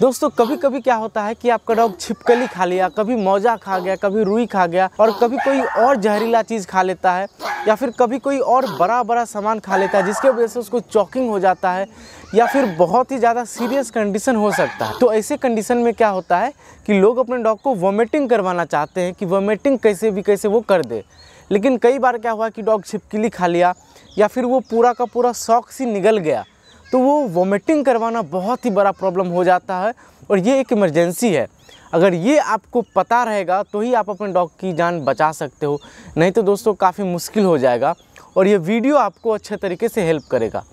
दोस्तों कभी कभी क्या होता है कि आपका डॉग छिपकली खा लिया कभी मौजा खा गया कभी रुई खा गया और कभी कोई और जहरीला चीज़ खा लेता है या फिर कभी कोई और बड़ा बड़ा सामान खा लेता है जिसके वजह से उसको चॉकिंग हो जाता है या फिर बहुत ही ज़्यादा सीरियस कंडीशन हो सकता है तो ऐसे कंडीशन में क्या होता है कि लोग अपने डॉग को वॉमिटिंग करवाना चाहते हैं कि वॉमिटिंग कैसे भी कैसे वो कर दे लेकिन कई बार क्या हुआ कि डॉग छिपकली खा लिया या फिर वो पूरा का पूरा शौक से निगल गया तो वो वॉमिटिंग करवाना बहुत ही बड़ा प्रॉब्लम हो जाता है और ये एक इमरजेंसी है अगर ये आपको पता रहेगा तो ही आप अपने डॉग की जान बचा सकते हो नहीं तो दोस्तों काफ़ी मुश्किल हो जाएगा और ये वीडियो आपको अच्छे तरीके से हेल्प करेगा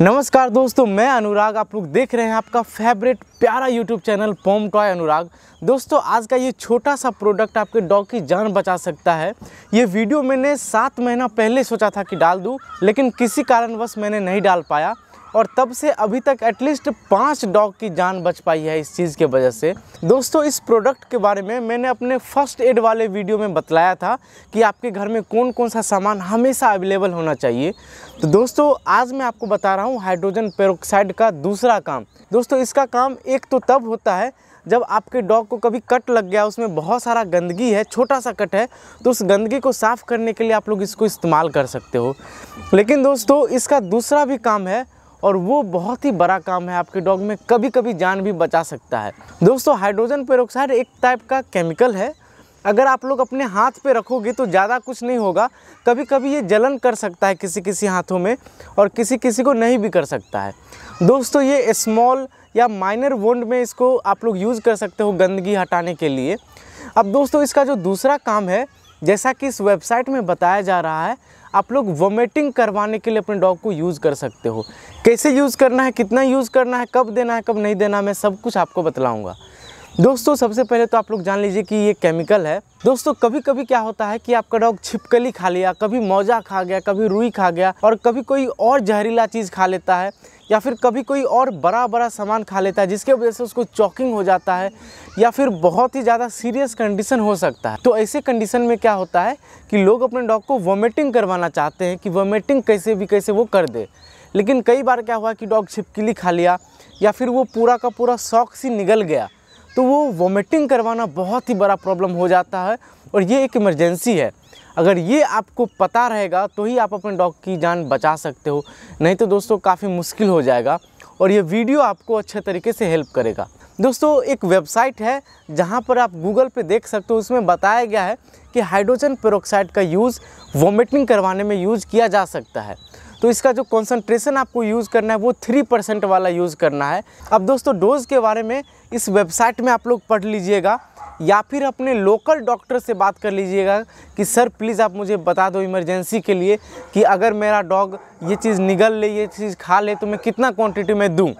नमस्कार दोस्तों मैं अनुराग आप लोग देख रहे हैं आपका फेवरेट प्यारा यूट्यूब चैनल पोम टॉय अनुराग दोस्तों आज का ये छोटा सा प्रोडक्ट आपके डॉग की जान बचा सकता है ये वीडियो मैंने सात महीना पहले सोचा था कि डाल दूँ लेकिन किसी कारणवश मैंने नहीं डाल पाया और तब से अभी तक एटलीस्ट पाँच डॉग की जान बच पाई है इस चीज़ के वजह से दोस्तों इस प्रोडक्ट के बारे में मैंने अपने फर्स्ट एड वाले वीडियो में बतलाया था कि आपके घर में कौन कौन सा सामान हमेशा अवेलेबल होना चाहिए तो दोस्तों आज मैं आपको बता रहा हूँ हाइड्रोजन पेरोक्साइड का दूसरा काम दोस्तों इसका काम एक तो तब होता है जब आपके डॉग को कभी कट लग गया उसमें बहुत सारा गंदगी है छोटा सा कट है तो उस गंदगी को साफ़ करने के लिए आप लोग इसको इस्तेमाल कर सकते हो लेकिन दोस्तों इसका दूसरा भी काम है और वो बहुत ही बड़ा काम है आपके डॉग में कभी कभी जान भी बचा सकता है दोस्तों हाइड्रोजन पेरोक्साइड एक टाइप का केमिकल है अगर आप लोग अपने हाथ पे रखोगे तो ज़्यादा कुछ नहीं होगा कभी कभी ये जलन कर सकता है किसी किसी हाथों में और किसी किसी को नहीं भी कर सकता है दोस्तों ये स्मॉल या माइनर वोंड में इसको आप लोग यूज़ कर सकते हो गंदगी हटाने के लिए अब दोस्तों इसका जो दूसरा काम है जैसा कि इस वेबसाइट में बताया जा रहा है आप लोग वोमिटिंग करवाने के लिए अपने डॉग को यूज़ कर सकते हो कैसे यूज़ करना है कितना यूज़ करना है कब देना है कब नहीं देना मैं सब कुछ आपको बतलाऊँगा दोस्तों सबसे पहले तो आप लोग जान लीजिए कि ये केमिकल है दोस्तों कभी कभी क्या होता है कि आपका डॉग छिपकली खा लिया कभी मौजा खा गया कभी रुई खा गया और कभी कोई और जहरीला चीज़ खा लेता है या फिर कभी कोई और बड़ा बड़ा सामान खा लेता है जिसके वजह से उसको चॉकिंग हो जाता है या फिर बहुत ही ज़्यादा सीरियस कंडीशन हो सकता है तो ऐसे कंडीशन में क्या होता है कि लोग अपने डॉग को वॉमिटिंग करवाना चाहते हैं कि वॉमिटिंग कैसे भी कैसे वो कर दे लेकिन कई बार क्या हुआ कि डॉग छिपकली खा लिया या फिर वो पूरा का पूरा शौक से निगल गया तो वो वोमिटिंग करवाना बहुत ही बड़ा प्रॉब्लम हो जाता है और ये एक इमरजेंसी है अगर ये आपको पता रहेगा तो ही आप अपने डॉग की जान बचा सकते हो नहीं तो दोस्तों काफ़ी मुश्किल हो जाएगा और ये वीडियो आपको अच्छे तरीके से हेल्प करेगा दोस्तों एक वेबसाइट है जहाँ पर आप गूगल पे देख सकते हो उसमें बताया गया है कि हाइड्रोजन पेरोक्साइड का यूज़ वोमिटिंग करवाने में यूज़ किया जा सकता है तो इसका जो कॉन्सनट्रेशन आपको यूज़ करना है वो थ्री परसेंट वाला यूज़ करना है अब दोस्तों डोज़ के बारे में इस वेबसाइट में आप लोग पढ़ लीजिएगा या फिर अपने लोकल डॉक्टर से बात कर लीजिएगा कि सर प्लीज़ आप मुझे बता दो इमरजेंसी के लिए कि अगर मेरा डॉग ये चीज़ निगल ले ये चीज़ खा ले तो मैं कितना क्वान्टिटी में दूँ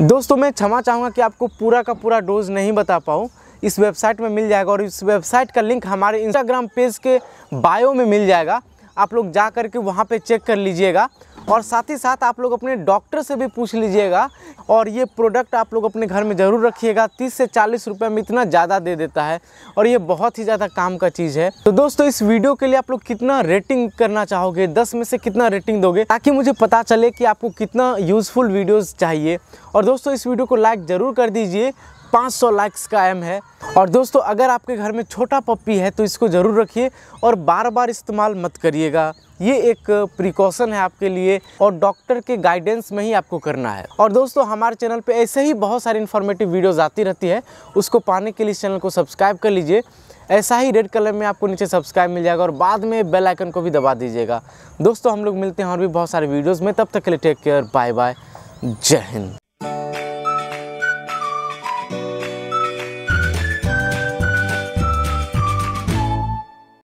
दोस्तों मैं क्षमा चाहूँगा कि आपको पूरा का पूरा डोज़ नहीं बता पाऊँ इस वेबसाइट में मिल जाएगा और इस वेबसाइट का लिंक हमारे इंस्टाग्राम पेज के बायो में मिल जाएगा आप लोग जा कर के वहाँ पर चेक कर लीजिएगा और साथ ही साथ आप लोग अपने डॉक्टर से भी पूछ लीजिएगा और ये प्रोडक्ट आप लोग अपने घर में ज़रूर रखिएगा तीस से चालीस रुपये में इतना ज़्यादा दे देता है और ये बहुत ही ज़्यादा काम का चीज़ है तो दोस्तों इस वीडियो के लिए आप लोग कितना रेटिंग करना चाहोगे दस में से कितना रेटिंग दोगे ताकि मुझे पता चले कि आपको कितना यूज़फुल वीडियोज़ चाहिए और दोस्तों इस वीडियो को लाइक ज़रूर कर दीजिए 500 लाइक्स का एम है और दोस्तों अगर आपके घर में छोटा पप्पी है तो इसको ज़रूर रखिए और बार बार इस्तेमाल मत करिएगा ये एक प्रिकॉशन है आपके लिए और डॉक्टर के गाइडेंस में ही आपको करना है और दोस्तों हमारे चैनल पे ऐसे ही बहुत सारी इन्फॉर्मेटिव वीडियोज़ आती रहती है उसको पाने के लिए इस चैनल को सब्सक्राइब कर लीजिए ऐसा ही रेड कलर में आपको नीचे सब्सक्राइब मिल जाएगा और बाद में बेल आइकन को भी दबा दीजिएगा दोस्तों हम लोग मिलते हैं और भी बहुत सारे वीडियोज़ में तब तक के लिए टेक केयर बाय बाय जय हिंद